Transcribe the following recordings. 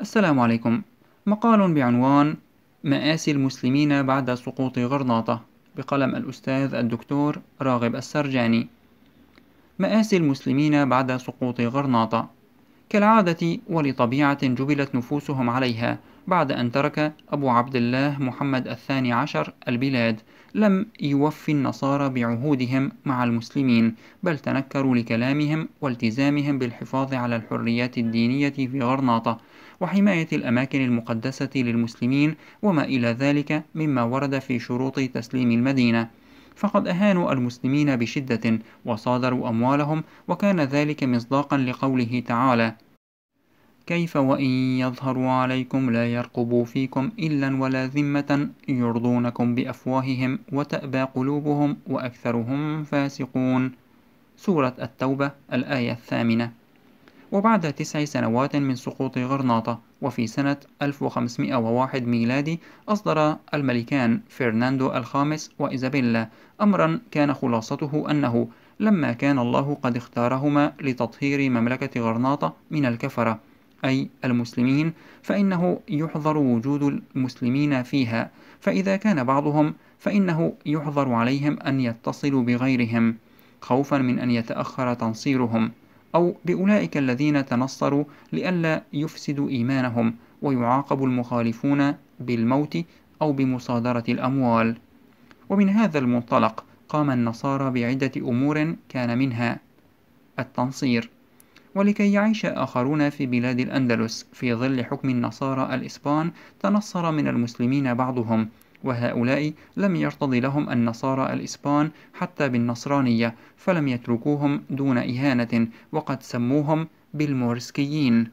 السلام عليكم مقال بعنوان مآسي المسلمين بعد سقوط غرناطة بقلم الأستاذ الدكتور راغب السرجاني مآسي المسلمين بعد سقوط غرناطة كالعادة ولطبيعة جبلت نفوسهم عليها بعد أن ترك أبو عبد الله محمد الثاني عشر البلاد لم يوفي النصارى بعهودهم مع المسلمين بل تنكروا لكلامهم والتزامهم بالحفاظ على الحريات الدينية في غرناطة وحماية الأماكن المقدسة للمسلمين وما إلى ذلك مما ورد في شروط تسليم المدينة فقد أهانوا المسلمين بشدة وصادروا أموالهم وكان ذلك مصداقا لقوله تعالى كيف وإن يظهروا عليكم لا يرقبوا فيكم إلا ولا ذمة يرضونكم بأفواههم وتأبى قلوبهم وأكثرهم فاسقون سورة التوبة الآية الثامنة وبعد تسع سنوات من سقوط غرناطة وفي سنة 1501 ميلادي أصدر الملكان فرناندو الخامس وإيزابيلا أمرا كان خلاصته أنه لما كان الله قد اختارهما لتطهير مملكة غرناطة من الكفرة أي المسلمين فإنه يحظر وجود المسلمين فيها فإذا كان بعضهم فإنه يحظر عليهم أن يتصلوا بغيرهم خوفا من أن يتأخر تنصيرهم أو بأولئك الذين تنصروا لئلا يفسدوا إيمانهم ويعاقب المخالفون بالموت أو بمصادرة الأموال ومن هذا المنطلق قام النصارى بعدة أمور كان منها التنصير ولكي يعيش آخرون في بلاد الأندلس في ظل حكم النصارى الإسبان تنصر من المسلمين بعضهم وهؤلاء لم يرتضي لهم النصارى الإسبان حتى بالنصرانية فلم يتركوهم دون إهانة وقد سموهم بالمورسكيين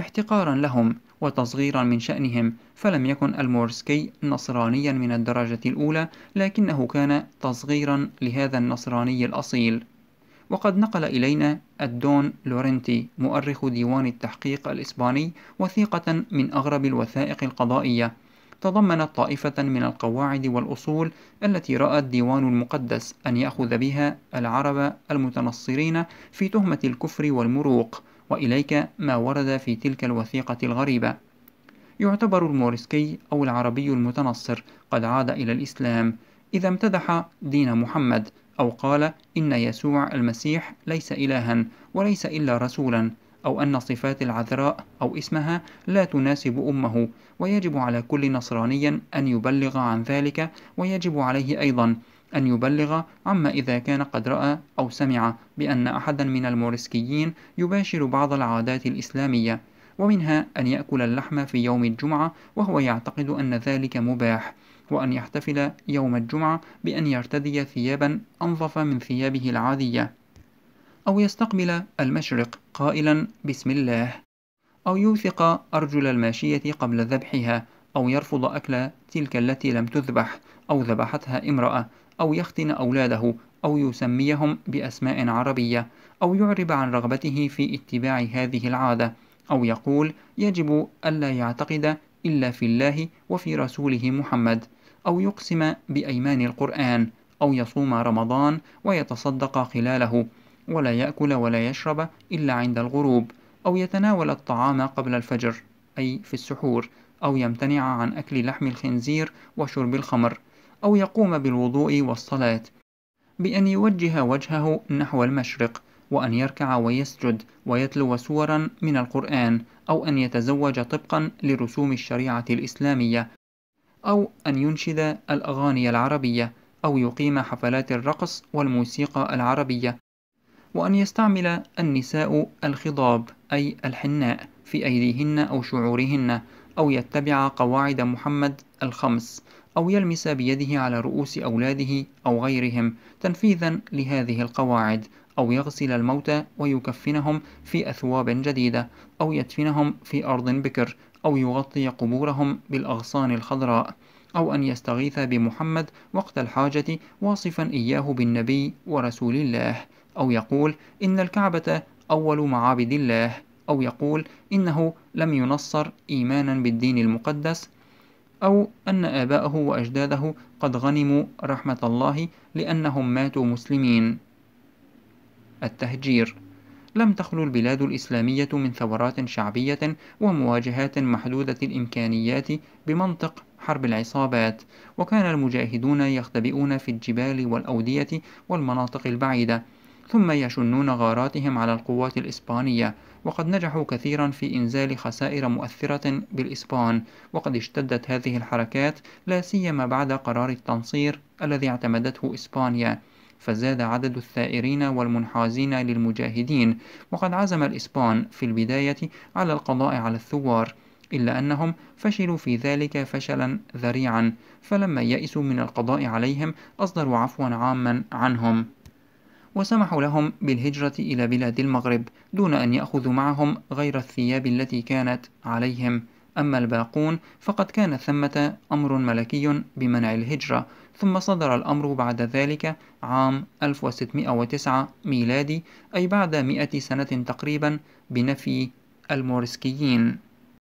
احتقارا لهم وتصغيرا من شأنهم فلم يكن المورسكي نصرانيا من الدرجة الأولى لكنه كان تصغيرا لهذا النصراني الأصيل وقد نقل إلينا الدون لورنتي مؤرخ ديوان التحقيق الإسباني وثيقة من أغرب الوثائق القضائية تضمنت طائفة من القواعد والأصول التي رأى الديوان المقدس أن يأخذ بها العرب المتنصرين في تهمة الكفر والمروق وإليك ما ورد في تلك الوثيقة الغريبة يعتبر الموريسكي أو العربي المتنصر قد عاد إلى الإسلام إذا امتدح دين محمد أو قال إن يسوع المسيح ليس إلها وليس إلا رسولا أو أن صفات العذراء أو اسمها لا تناسب أمه ويجب على كل نصراني أن يبلغ عن ذلك ويجب عليه أيضا أن يبلغ عما إذا كان قد رأى أو سمع بأن أحدا من الموريسكيين يباشر بعض العادات الإسلامية ومنها أن يأكل اللحم في يوم الجمعة وهو يعتقد أن ذلك مباح وأن يحتفل يوم الجمعة بأن يرتدي ثيابا أنظف من ثيابه العادية أو يستقبل المشرق قائلا بسم الله أو يوثق أرجل الماشية قبل ذبحها أو يرفض أكل تلك التي لم تذبح أو ذبحتها امرأة أو يختن أولاده أو يسميهم بأسماء عربية أو يعرب عن رغبته في اتباع هذه العادة أو يقول يجب ألا يعتقد إلا في الله وفي رسوله محمد أو يقسم بأيمان القرآن أو يصوم رمضان ويتصدق خلاله ولا يأكل ولا يشرب إلا عند الغروب أو يتناول الطعام قبل الفجر أي في السحور أو يمتنع عن أكل لحم الخنزير وشرب الخمر أو يقوم بالوضوء والصلاة بأن يوجه وجهه نحو المشرق وأن يركع ويسجد ويتلو سورا من القرآن أو أن يتزوج طبقا لرسوم الشريعة الإسلامية أو أن ينشد الأغاني العربية أو يقيم حفلات الرقص والموسيقى العربية وأن يستعمل النساء الخضاب أي الحناء في أيديهن أو شعورهن أو يتبع قواعد محمد الخمس أو يلمس بيده على رؤوس أولاده أو غيرهم تنفيذا لهذه القواعد أو يغسل الموتى ويكفنهم في أثواب جديدة أو يدفنهم في أرض بكر أو يغطي قبورهم بالأغصان الخضراء أو أن يستغيث بمحمد وقت الحاجة واصفا إياه بالنبي ورسول الله أو يقول إن الكعبة أول معابد الله أو يقول إنه لم ينصر إيمانا بالدين المقدس أو أن آباءه وأجداده قد غنموا رحمة الله لأنهم ماتوا مسلمين التهجير لم تخلو البلاد الإسلامية من ثورات شعبية ومواجهات محدودة الإمكانيات بمنطق حرب العصابات وكان المجاهدون يختبئون في الجبال والأودية والمناطق البعيدة ثم يشنون غاراتهم على القوات الإسبانية وقد نجحوا كثيرا في إنزال خسائر مؤثرة بالإسبان وقد اشتدت هذه الحركات لا سيما بعد قرار التنصير الذي اعتمدته إسبانيا فزاد عدد الثائرين والمنحازين للمجاهدين وقد عزم الإسبان في البداية على القضاء على الثوار إلا أنهم فشلوا في ذلك فشلا ذريعا فلما يئسوا من القضاء عليهم أصدروا عفوا عاما عنهم وسمحوا لهم بالهجرة إلى بلاد المغرب دون أن يأخذوا معهم غير الثياب التي كانت عليهم أما الباقون فقد كان ثمة أمر ملكي بمنع الهجرة ثم صدر الأمر بعد ذلك عام 1609 ميلادي أي بعد مئة سنة تقريبا بنفي الموريسكيين